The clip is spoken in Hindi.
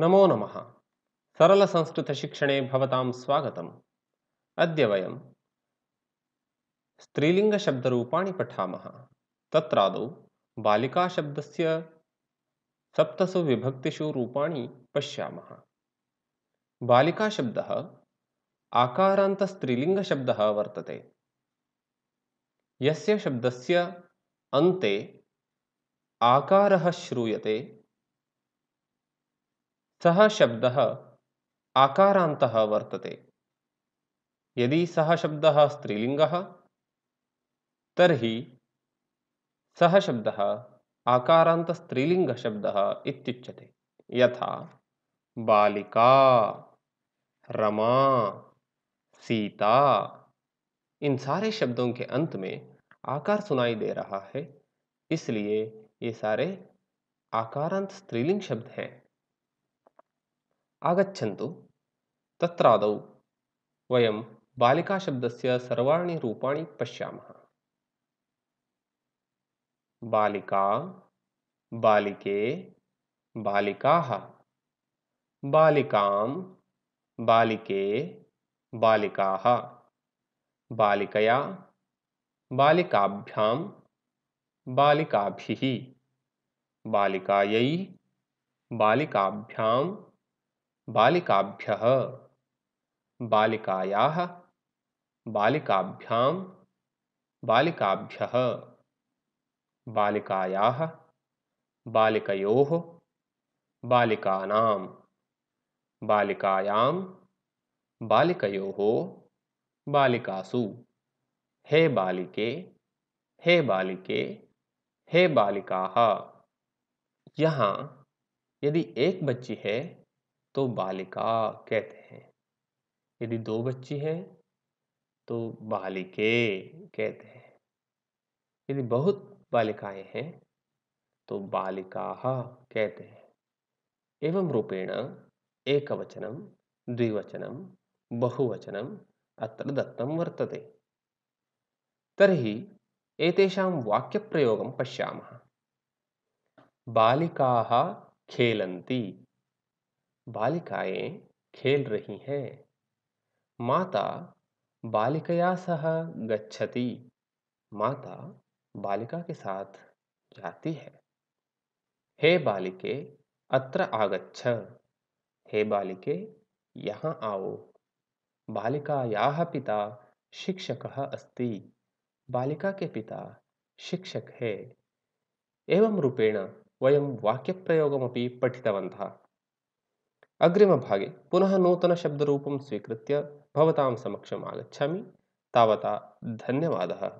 ನಮೋ ನಮಃ ಸರಳ ಶಿಕ್ಷಣೆ ಭವತಾಂ ಸ್ವಾಗತಂ ಅದ್ಯ ಸ್ತ್ರೀಲಿಂಗಶ ಪಠಾ ತತ್ರದ ಬಾಲಿಶು ವಿಭಕ್ತಿಷು ವರ್ತತೆ ಯಸ್ಯ ಶಬ್ದಸ್ಯ ಅಂತೆ ಯಾ ಶ್ರೂಯತೆ सह शब्द आकारात वर्तते यदि सह शब्द स्त्रीलिंग तर्हि सः शब्दः आकारान्तस्त्रीलिङ्गशब्दः यथा बालिका रमा सीता इन सारे शब्दों के अंत में आकार सुनाई दे रहा है इसलिए ये सारे आकारांत स्त्रीलिंग शब्द हैं आगच्छन्तु तत्रादौ वयं बालिकाशब्दस्य सर्वाणि रूपाणि पश्यामः बालिका बालिके बालिकाः बालिकां बालिके बालिकाः बालिकया बालिकाभ्यां बालिकाभिः बालिकायै बालिकाभ्यां बालिकाभ्य बालिकाया बालिकाभ्या बालिकाभ्य बालिकाया बालिको बालिका बालिकायां बालिको बालिकासु हे बालिके हे बालिके हे बालिका यहाँ यदि एक बच्ची है तो बालिका कहते हैं यदि दो बच्ची है तो बालिके कहते हैं यदि बहुत बालिकाएं हैं तो बालिका कहते हैं एवं रूपेण एक वचनम द्विवचनम बहुवचनम अत्र दत्तम वर्तते तर्हि एतेषां वाक्यप्रयोगं पश्यामः बालिकाः खेलन्ति बालिकाएं खेल रही हैं माता बालिकया सह गच्छति माता बालिका के साथ जाती है हे बालिके अत्र आगच्छ हे बालिके यहाँ आओ बालिकायाः पिता शिक्षक अस्ति बालिका के पिता शिक्षक है एवं रूपेण वाक्य प्रयोगमपि पठितवन्तः अग्रिम भागे पुनः रूपम स्वीकृत्य भवतां समक्षम आगच्छामि तावता धन्यवादः